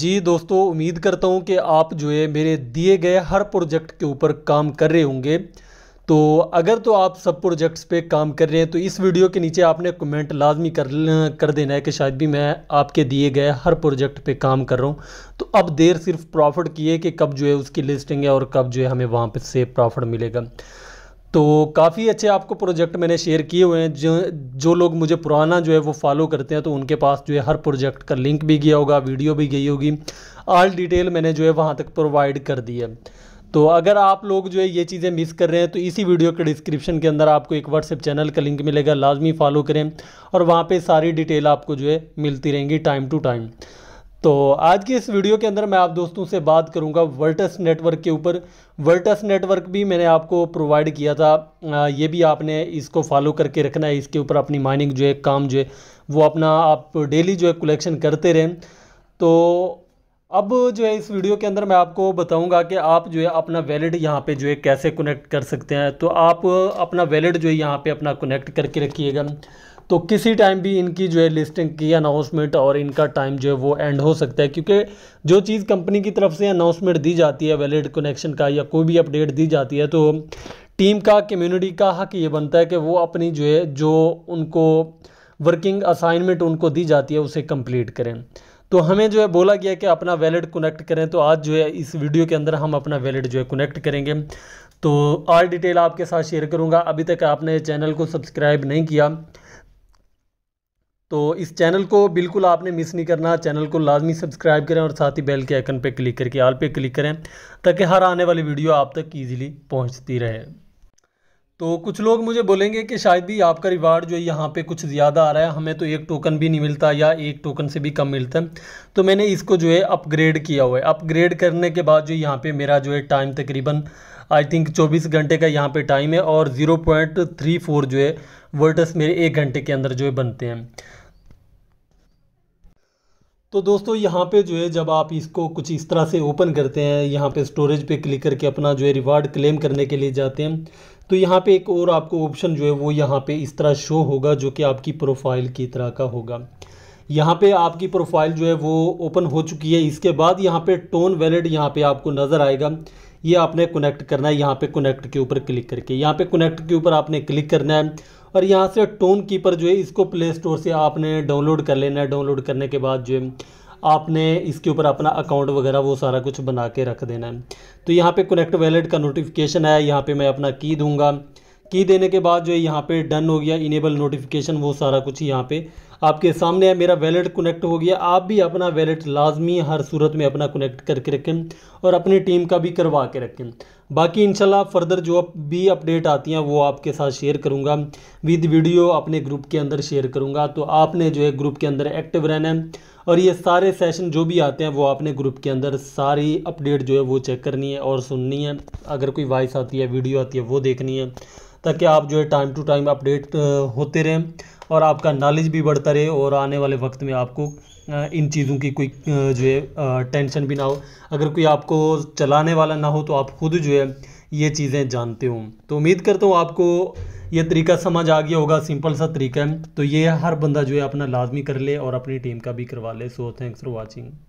जी दोस्तों उम्मीद करता हूँ कि आप जो है मेरे दिए गए हर प्रोजेक्ट के ऊपर काम कर रहे होंगे तो अगर तो आप सब प्रोजेक्ट्स पे काम कर रहे हैं तो इस वीडियो के नीचे आपने कमेंट लाजमी कर कर देना है कि शायद भी मैं आपके दिए गए हर प्रोजेक्ट पे काम कर रहा हूँ तो अब देर सिर्फ प्रॉफिट की है कि कब जो है उसकी लिस्टिंग है और कब जो है हमें वहाँ पर से प्रॉफिट मिलेगा तो काफ़ी अच्छे आपको प्रोजेक्ट मैंने शेयर किए हुए हैं जो जो लोग मुझे पुराना जो है वो फॉलो करते हैं तो उनके पास जो है हर प्रोजेक्ट का लिंक भी गया होगा वीडियो भी गई होगी ऑल डिटेल मैंने जो है वहाँ तक प्रोवाइड कर दी है तो अगर आप लोग जो है ये चीज़ें मिस कर रहे हैं तो इसी वीडियो के डिस्क्रिप्शन के अंदर आपको एक व्हाट्सएप चैनल का लिंक मिलेगा लाजमी फॉलो करें और वहाँ पर सारी डिटेल आपको जो है मिलती रहेंगी टाइम टू टाइम तो आज की इस वीडियो के अंदर मैं आप दोस्तों से बात करूंगा वर्टस नेटवर्क के ऊपर वर्टस नेटवर्क भी मैंने आपको प्रोवाइड किया था ये भी आपने इसको फॉलो करके रखना है इसके ऊपर अपनी माइनिंग जो है काम जो है वो अपना आप डेली जो है कलेक्शन करते रहें तो अब जो है इस वीडियो के अंदर मैं आपको बताऊंगा कि आप जो है अपना वैलिड यहाँ पे जो है कैसे कनेक्ट कर सकते हैं तो आप अपना वैलिड जो है यहाँ पे अपना कनेक्ट करके रखिएगा तो किसी टाइम भी इनकी जो है लिस्टिंग की अनाउंसमेंट और इनका टाइम जो है वो एंड हो सकता है क्योंकि जो चीज़ कंपनी की तरफ से अनाउंसमेंट दी जाती है वैलिड कनेक्शन का या कोई भी अपडेट दी जाती है तो टीम का कम्युनिटी का हक ये बनता है कि वो अपनी जो है जो उनको वर्किंग असाइनमेंट उनको दी जाती है उसे कंप्लीट करें तो हमें जो है बोला गया कि अपना वैलिड कनेक्ट करें तो आज जो है इस वीडियो के अंदर हम अपना वैलिड जो है कनेक्ट करेंगे तो आज डिटेल आपके साथ शेयर करूंगा अभी तक आपने चैनल को सब्सक्राइब नहीं किया तो इस चैनल को बिल्कुल आपने मिस नहीं करना चैनल को लाजमी सब्सक्राइब करें और साथ ही बेल के आइकन पर क्लिक करके आल पे क्लिक करें ताकि हर आने वाली वीडियो आप तक ईजिली पहुँचती रहे तो कुछ लोग मुझे बोलेंगे कि शायद भी आपका रिवार्ड जो है यहाँ पे कुछ ज़्यादा आ रहा है हमें तो एक टोकन भी नहीं मिलता या एक टोकन से भी कम मिलता है तो मैंने इसको जो है अपग्रेड किया हुआ है अपग्रेड करने के बाद जो यहाँ पे मेरा जो है टाइम तकरीबन आई थिंक 24 घंटे का यहाँ पे टाइम है और 0.34 जो है वर्टस मेरे एक घंटे के अंदर जो है बनते हैं तो दोस्तों यहाँ पे जो है जब आप इसको कुछ इस तरह से ओपन करते हैं यहाँ पे स्टोरेज पे क्लिक करके अपना जो है रिवार्ड क्लेम करने के लिए जाते हैं तो यहाँ पे एक और आपको ऑप्शन जो है वो यहाँ पे इस तरह शो होगा जो कि आपकी प्रोफाइल की तरह का होगा यहाँ पे आपकी प्रोफाइल जो है वो ओपन हो चुकी है इसके बाद यहाँ पर टोन वैलिड यहाँ पर आपको नज़र आएगा ये आपने कनेक्ट करना है यहाँ पर कनेक्ट के ऊपर क्लिक करके यहाँ पर कनेक्ट के ऊपर आपने क्लिक करना है और यहाँ से टोन कीपर जो है इसको प्ले स्टोर से आपने डाउनलोड कर लेना है डाउनलोड करने के बाद जो है आपने इसके ऊपर अपना अकाउंट वगैरह वो सारा कुछ बना के रख देना है तो यहाँ पे कनेक्ट वैलेट का नोटिफिकेशन आया यहाँ पे मैं अपना की दूंगा की देने के बाद जो है यहाँ पे डन हो गया इनेबल नोटिफिकेशन वो सारा कुछ यहाँ पे आपके सामने है मेरा वैलेट कनेक्ट हो गया आप भी अपना वैलेट लाजमी हर सूरत में अपना कनेक्ट करके रखें और अपनी टीम का भी करवा के रखें बाकी इंशाल्लाह फर्दर जो अप भी अपडेट आती हैं वो आपके साथ शेयर करूँगा विद वीडियो अपने ग्रुप के अंदर शेयर करूँगा तो आपने जो है ग्रुप के अंदर एक्टिव रहना है और ये सारे सेशन जो भी आते हैं वो आपने ग्रुप के अंदर सारी अपडेट जो है वो चेक करनी है और सुननी है अगर कोई वॉइस आती है वीडियो आती है वो देखनी है ताकि आप जो है टाइम टू टाइम अपडेट होते रहें और आपका नॉलेज भी बढ़ता रहे और आने वाले वक्त में आपको इन चीज़ों की कोई जो है टेंशन भी ना हो अगर कोई आपको चलाने वाला ना हो तो आप खुद जो है ये चीज़ें जानते हो तो उम्मीद करता हूँ आपको ये तरीका समझ आ गया होगा सिंपल सा तरीका है तो ये हर बंदा जो है अपना लाजमी कर ले और अपनी टीम का भी करवा ले सो थैंक्स फॉर वॉचिंग